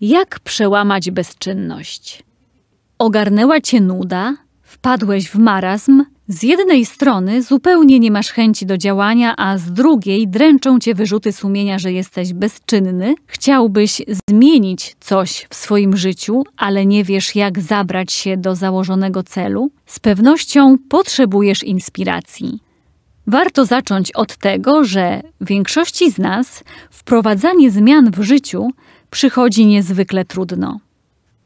Jak przełamać bezczynność? Ogarnęła cię nuda, wpadłeś w marazm, z jednej strony zupełnie nie masz chęci do działania, a z drugiej dręczą cię wyrzuty sumienia, że jesteś bezczynny, chciałbyś zmienić coś w swoim życiu, ale nie wiesz, jak zabrać się do założonego celu, z pewnością potrzebujesz inspiracji. Warto zacząć od tego, że większości z nas wprowadzanie zmian w życiu przychodzi niezwykle trudno.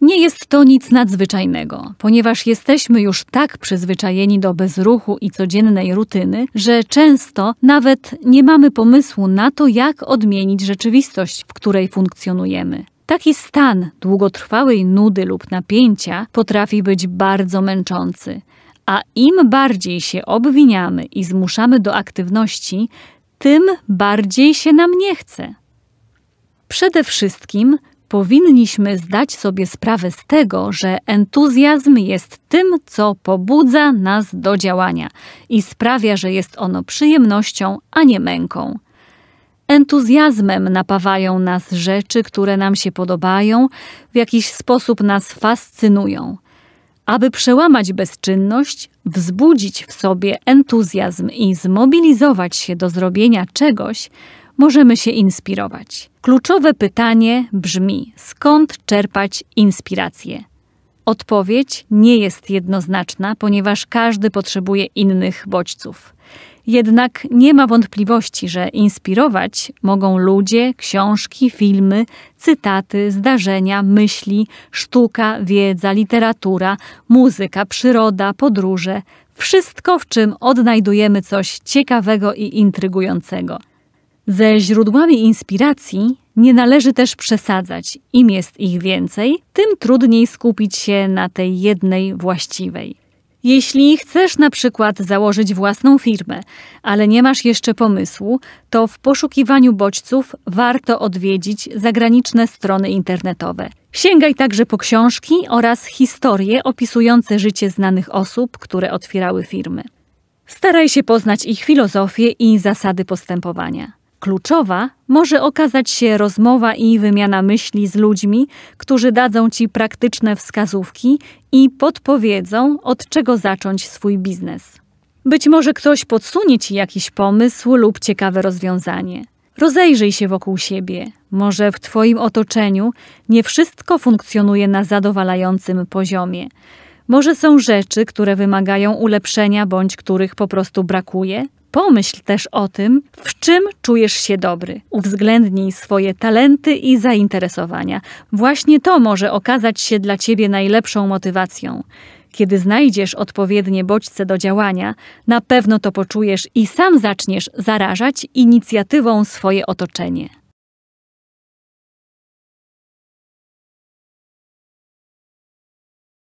Nie jest to nic nadzwyczajnego, ponieważ jesteśmy już tak przyzwyczajeni do bezruchu i codziennej rutyny, że często nawet nie mamy pomysłu na to, jak odmienić rzeczywistość, w której funkcjonujemy. Taki stan długotrwałej nudy lub napięcia potrafi być bardzo męczący, a im bardziej się obwiniamy i zmuszamy do aktywności, tym bardziej się nam nie chce. Przede wszystkim powinniśmy zdać sobie sprawę z tego, że entuzjazm jest tym, co pobudza nas do działania i sprawia, że jest ono przyjemnością, a nie męką. Entuzjazmem napawają nas rzeczy, które nam się podobają, w jakiś sposób nas fascynują. Aby przełamać bezczynność, wzbudzić w sobie entuzjazm i zmobilizować się do zrobienia czegoś, możemy się inspirować. Kluczowe pytanie brzmi: skąd czerpać inspirację? Odpowiedź nie jest jednoznaczna, ponieważ każdy potrzebuje innych bodźców. Jednak nie ma wątpliwości, że inspirować mogą ludzie, książki, filmy, cytaty, zdarzenia, myśli, sztuka, wiedza, literatura, muzyka, przyroda, podróże wszystko, w czym odnajdujemy coś ciekawego i intrygującego. Ze źródłami inspiracji nie należy też przesadzać. Im jest ich więcej, tym trudniej skupić się na tej jednej właściwej. Jeśli chcesz na przykład założyć własną firmę, ale nie masz jeszcze pomysłu, to w poszukiwaniu bodźców warto odwiedzić zagraniczne strony internetowe. Sięgaj także po książki oraz historie opisujące życie znanych osób, które otwierały firmy. Staraj się poznać ich filozofię i zasady postępowania. Kluczowa może okazać się rozmowa i wymiana myśli z ludźmi, którzy dadzą ci praktyczne wskazówki i podpowiedzą, od czego zacząć swój biznes. Być może ktoś podsunie ci jakiś pomysł lub ciekawe rozwiązanie. Rozejrzyj się wokół siebie. Może w Twoim otoczeniu nie wszystko funkcjonuje na zadowalającym poziomie. Może są rzeczy, które wymagają ulepszenia bądź których po prostu brakuje, Pomyśl też o tym, w czym czujesz się dobry. Uwzględnij swoje talenty i zainteresowania. Właśnie to może okazać się dla ciebie najlepszą motywacją. Kiedy znajdziesz odpowiednie bodźce do działania, na pewno to poczujesz i sam zaczniesz zarażać inicjatywą swoje otoczenie.